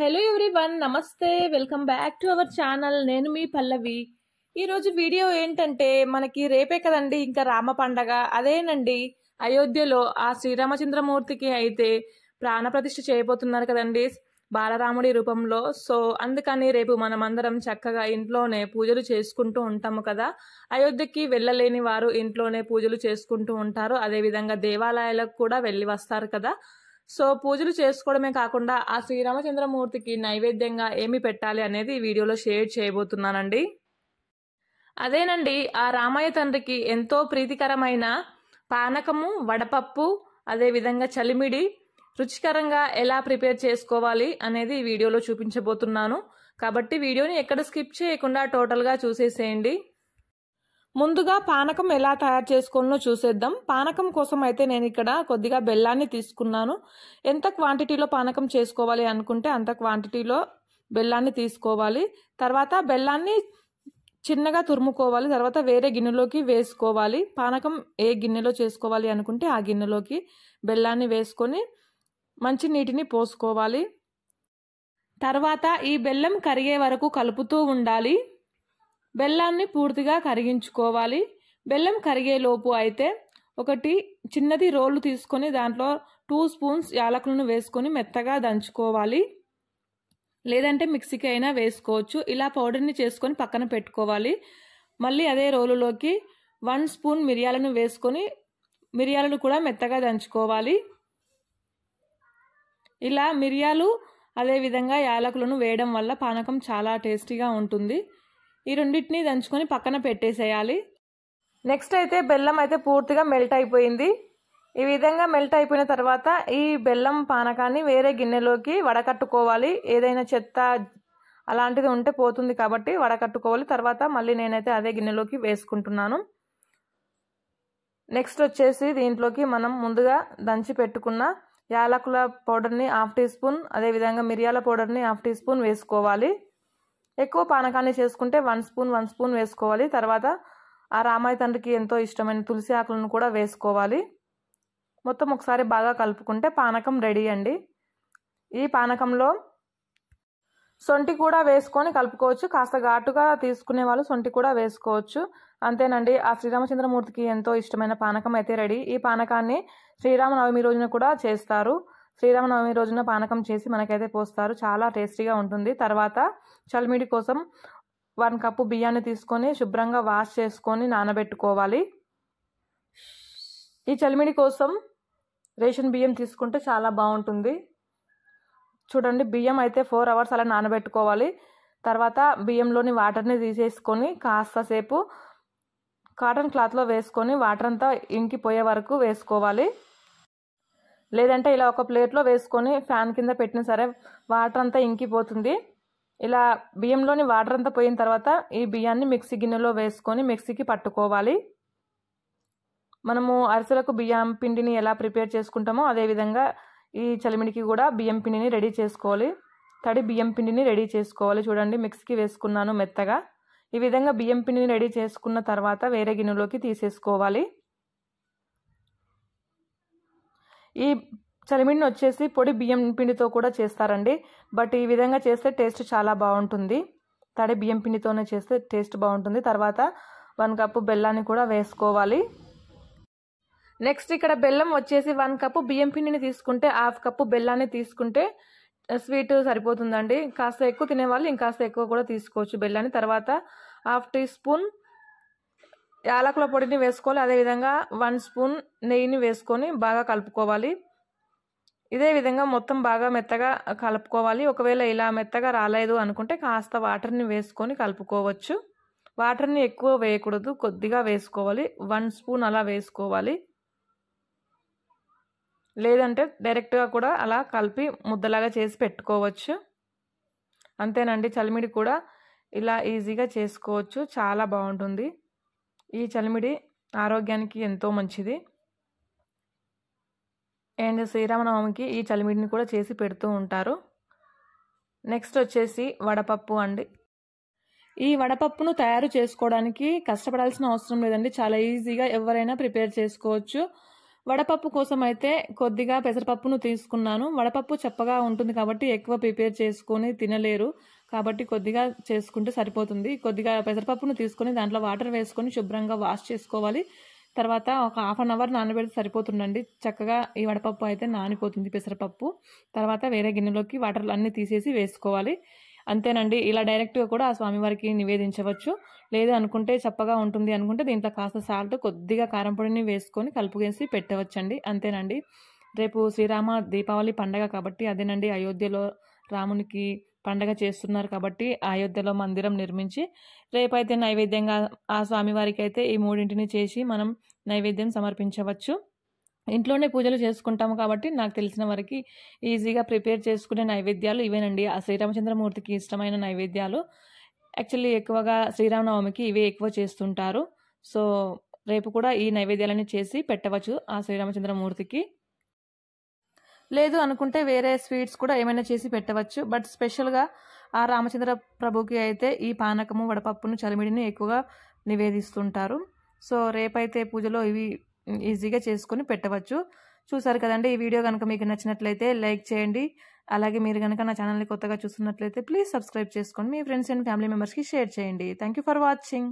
hello one నమస్తే welcome back to our channel నేను మీ పల్లవి ఈరోజు వీడియో ఏంటంటే మనకి రేపే కదండి ఇంకా రామ పండగ అదేనండి అయోధ్యలో ఆ శ్రీరామచంద్రమూర్తికి అయితే ప్రాణప్రతిష్ఠ చేయబోతున్నారు కదండి బాలరాముడి రూపంలో సో అందుకని రేపు మనమందరం చక్కగా ఇంట్లోనే పూజలు చేసుకుంటూ ఉంటాము కదా అయోధ్యకి వెళ్ళలేని వారు ఇంట్లోనే పూజలు చేసుకుంటూ ఉంటారు అదేవిధంగా దేవాలయాలకు కూడా వెళ్ళి వస్తారు కదా సో పూజలు చేసుకోవడమే కాకుండా ఆ శ్రీరామచంద్రమూర్తికి నైవేద్యంగా ఏమి పెట్టాలి అనేది వీడియోలో షేర్ చేయబోతున్నానండి అదేనండి ఆ రామయ్య తండ్రికి ఎంతో ప్రీతికరమైన పానకము వడపప్పు అదేవిధంగా చలిమిడి రుచికరంగా ఎలా ప్రిపేర్ చేసుకోవాలి అనేది వీడియోలో చూపించబోతున్నాను కాబట్టి వీడియోని ఎక్కడ స్కిప్ చేయకుండా టోటల్గా చూసేసేయండి ముందుగా పానకం ఎలా తయారు చేసుకోవాలో చూసేద్దాం పానకం కోసం అయితే నేను ఇక్కడ కొద్దిగా బెల్లాన్ని తీసుకున్నాను ఎంత క్వాంటిటీలో పానకం చేసుకోవాలి అనుకుంటే అంత క్వాంటిటీలో బెల్లాన్ని తీసుకోవాలి తర్వాత బెల్లాన్ని చిన్నగా తురుముకోవాలి తర్వాత వేరే గిన్నెలోకి వేసుకోవాలి పానకం ఏ గిన్నెలో చేసుకోవాలి అనుకుంటే ఆ గిన్నెలోకి బెల్లాన్ని వేసుకొని మంచి నీటిని పోసుకోవాలి తర్వాత ఈ బెల్లం కరిగే వరకు కలుపుతూ ఉండాలి బెల్లాన్ని పూర్తిగా కరిగించుకోవాలి బెల్లం కరిగే లోపు అయితే ఒకటి చిన్నది రోలు తీసుకొని దాంట్లో టూ స్పూన్స్ యాలకులను వేసుకొని మెత్తగా దంచుకోవాలి లేదంటే మిక్సీకి అయినా వేసుకోవచ్చు ఇలా పౌడర్ని చేసుకొని పక్కన పెట్టుకోవాలి మళ్ళీ అదే రోలులోకి వన్ స్పూన్ మిరియాలను వేసుకొని మిరియాలను కూడా మెత్తగా దంచుకోవాలి ఇలా మిరియాలు అదేవిధంగా యాలకులను వేయడం వల్ల పానకం చాలా టేస్టీగా ఉంటుంది ఈ రెండింటినీ దంచుకొని పక్కన పెట్టేసేయాలి నెక్స్ట్ అయితే బెల్లం అయితే పూర్తిగా మెల్ట్ అయిపోయింది ఈ విధంగా మెల్ట్ అయిపోయిన తర్వాత ఈ బెల్లం పానకాన్ని వేరే గిన్నెలోకి వడకట్టుకోవాలి ఏదైనా చెత్త అలాంటిది ఉంటే పోతుంది కాబట్టి వడకట్టుకోవాలి తర్వాత మళ్ళీ నేనైతే అదే గిన్నెలోకి వేసుకుంటున్నాను నెక్స్ట్ వచ్చేసి దీంట్లోకి మనం ముందుగా దంచి పెట్టుకున్న యాలకుల పౌడర్ని హాఫ్ టీ స్పూన్ అదేవిధంగా మిరియాల పౌడర్ని హాఫ్ టీ స్పూన్ వేసుకోవాలి ఎక్కువ పానకాన్ని చేసుకుంటే వన్ స్పూన్ వన్ స్పూన్ వేసుకోవాలి తర్వాత ఆ రామాయ తండ్రికి ఎంతో ఇష్టమైన తులసి ఆకులను కూడా వేసుకోవాలి మొత్తం ఒకసారి బాగా కలుపుకుంటే పానకం రెడీ అండి ఈ పానకంలో సొంటి కూడా వేసుకొని కలుపుకోవచ్చు కాస్త ఘాటుగా తీసుకునే వాళ్ళు సొంటి కూడా వేసుకోవచ్చు అంతేనండి ఆ శ్రీరామచంద్రమూర్తికి ఎంతో ఇష్టమైన పానకం అయితే రెడీ ఈ పానకాన్ని శ్రీరామనవమి రోజున కూడా చేస్తారు శ్రీరామనవమి రోజున పానకం చేసి మనకైతే పోస్తారు చాలా టేస్టీగా ఉంటుంది తర్వాత చలిమిడి కోసం వన్ కప్పు బియ్యాన్ని తీసుకొని శుభ్రంగా వాష్ చేసుకొని నానబెట్టుకోవాలి ఈ చలిమిడి కోసం రేషన్ బియ్యం తీసుకుంటే చాలా బాగుంటుంది చూడండి బియ్యం అయితే ఫోర్ అవర్స్ అలా నానబెట్టుకోవాలి తర్వాత బియ్యంలోని వాటర్ని తీసేసుకొని కాస్త సేపు కాటన్ క్లాత్లో వేసుకొని వాటర్ అంతా ఇంకిపోయే వరకు వేసుకోవాలి లేదంటే ఇలా ఒక ప్లేట్లో వేసుకొని ఫ్యాన్ కింద పెట్టిన సరే వాటర్ అంతా ఇంకిపోతుంది ఇలా బియ్యంలోని వాటర్ అంతా పోయిన తర్వాత ఈ బియ్యాన్ని మిక్సీ గిన్నెలో వేసుకొని మిక్సీకి పట్టుకోవాలి మనము అరిసెలకు బియ్యం పిండిని ఎలా ప్రిపేర్ చేసుకుంటామో అదేవిధంగా ఈ చలిమిడికి కూడా బియ్యం పిండిని రెడీ చేసుకోవాలి తడి బియ్యం పిండిని రెడీ చేసుకోవాలి చూడండి మిక్సీకి వేసుకున్నాను మెత్తగా ఈ విధంగా బియ్యం పిండిని రెడీ చేసుకున్న తర్వాత వేరే గిన్నెలోకి తీసేసుకోవాలి ఈ చలిమిండిని వచ్చేసి పొడి బియ్యం పిండితో కూడా చేస్తారండి బట్ ఈ విధంగా చేస్తే టేస్ట్ చాలా బాగుంటుంది తడి బియ్యం పిండితోనే చేస్తే టేస్ట్ బాగుంటుంది తర్వాత వన్ కప్పు బెల్లాన్ని కూడా వేసుకోవాలి నెక్స్ట్ ఇక్కడ బెల్లం వచ్చేసి వన్ కప్పు బియ్యం పిండిని తీసుకుంటే హాఫ్ కప్పు బెల్లాన్ని తీసుకుంటే స్వీట్ సరిపోతుందండి కాస్త ఎక్కువ తినేవాళ్ళు ఇంకాస్త ఎక్కువ కూడా తీసుకోవచ్చు బెల్లాన్ని తర్వాత హాఫ్ టీ స్పూన్ యాలకుల పొడిని వేసుకోవాలి అదేవిధంగా వన్ స్పూన్ నెయ్యిని వేసుకొని బాగా కలుపుకోవాలి ఇదే విధంగా మొత్తం బాగా మెత్తగా కలుపుకోవాలి ఒకవేళ ఇలా మెత్తగా రాలేదు అనుకుంటే కాస్త వాటర్ని వేసుకొని కలుపుకోవచ్చు వాటర్ని ఎక్కువ వేయకూడదు కొద్దిగా వేసుకోవాలి వన్ స్పూన్ అలా వేసుకోవాలి లేదంటే డైరెక్ట్గా కూడా అలా కలిపి ముద్దలాగా చేసి పెట్టుకోవచ్చు అంతేనండి చలిమిడి కూడా ఇలా ఈజీగా చేసుకోవచ్చు చాలా బాగుంటుంది ఈ చలిమిడి ఆరోగ్యానికి ఎంతో మంచిది అండ్ శ్రీరామనవమికి ఈ చలిమిడిని కూడా చేసి పెడుతూ ఉంటారు నెక్స్ట్ వచ్చేసి వడపప్పు అండి ఈ వడపప్పును తయారు చేసుకోవడానికి కష్టపడాల్సిన అవసరం లేదండి చాలా ఈజీగా ఎవరైనా ప్రిపేర్ చేసుకోవచ్చు వడపప్పు కోసం అయితే కొద్దిగా పెసరపప్పును తీసుకున్నాను వడపప్పు చప్పగా ఉంటుంది కాబట్టి ఎక్కువ ప్రిపేర్ చేసుకొని తినలేరు కాబట్టి కొద్దిగా చేసుకుంటే సరిపోతుంది కొద్దిగా పెసరపప్పును తీసుకొని దాంట్లో వాటర్ వేసుకొని శుభ్రంగా వాష్ చేసుకోవాలి తర్వాత ఒక హాఫ్ అన్ అవర్ నానబెడితే సరిపోతుందండి చక్కగా ఈ వడపప్పు అయితే నానిపోతుంది పెసరపప్పు తర్వాత వేరే గిన్నెలోకి వాటర్లు అన్నీ తీసేసి వేసుకోవాలి అంతేనండి ఇలా డైరెక్ట్గా కూడా ఆ స్వామివారికి నివేదించవచ్చు లేదు అనుకుంటే చప్పగా ఉంటుంది అనుకుంటే దీంట్లో కాస్త సాల్ట్ కొద్దిగా కారం పొడిని వేసుకొని వేసి పెట్టవచ్చండి అంతేనండి రేపు శ్రీరామ దీపావళి పండగ కాబట్టి అదేనండి అయోధ్యలో రామునికి పండగ చేస్తున్నారు కాబట్టి అయోధ్యలో మందిరం నిర్మించి రేపైతే నైవేద్యంగా ఆ స్వామివారికి అయితే ఈ మూడింటిని చేసి మనం నైవేద్యం సమర్పించవచ్చు ఇంట్లోనే పూజలు చేసుకుంటాము కాబట్టి నాకు తెలిసిన వరకు ఈజీగా ప్రిపేర్ చేసుకునే నైవేద్యాలు ఇవేనండి ఆ శ్రీరామచంద్రమూర్తికి ఇష్టమైన నైవేద్యాలు యాక్చువల్లీ ఎక్కువగా శ్రీరామనవమికి ఇవే ఎక్కువ చేస్తుంటారు సో రేపు కూడా ఈ నైవేద్యాలని చేసి పెట్టవచ్చు ఆ శ్రీరామచంద్రమూర్తికి లేదు అనుకుంటే వేరే స్వీట్స్ కూడా ఏమైనా చేసి పెట్టవచ్చు బట్ స్పెషల్గా ఆ రామచంద్ర ప్రభుకి అయితే ఈ పానకము వడపప్పును చలిమిడిని ఎక్కువగా నివేదిస్తుంటారు సో రేపైతే పూజలో ఇవి ఈజీగా చేసుకొని పెట్టవచ్చు చూసారు కదండి ఈ వీడియో కనుక మీకు నచ్చినట్లయితే లైక్ చేయండి అలాగే మీరు కనుక నా ఛానల్ని కొత్తగా చూస్తున్నట్లయితే ప్లీజ్ సబ్స్క్రైబ్ చేసుకోండి మీ ఫ్రెండ్స్ అండ్ ఫ్యామిలీ మెంబర్స్కి షేర్ చేయండి థ్యాంక్ ఫర్ వాచింగ్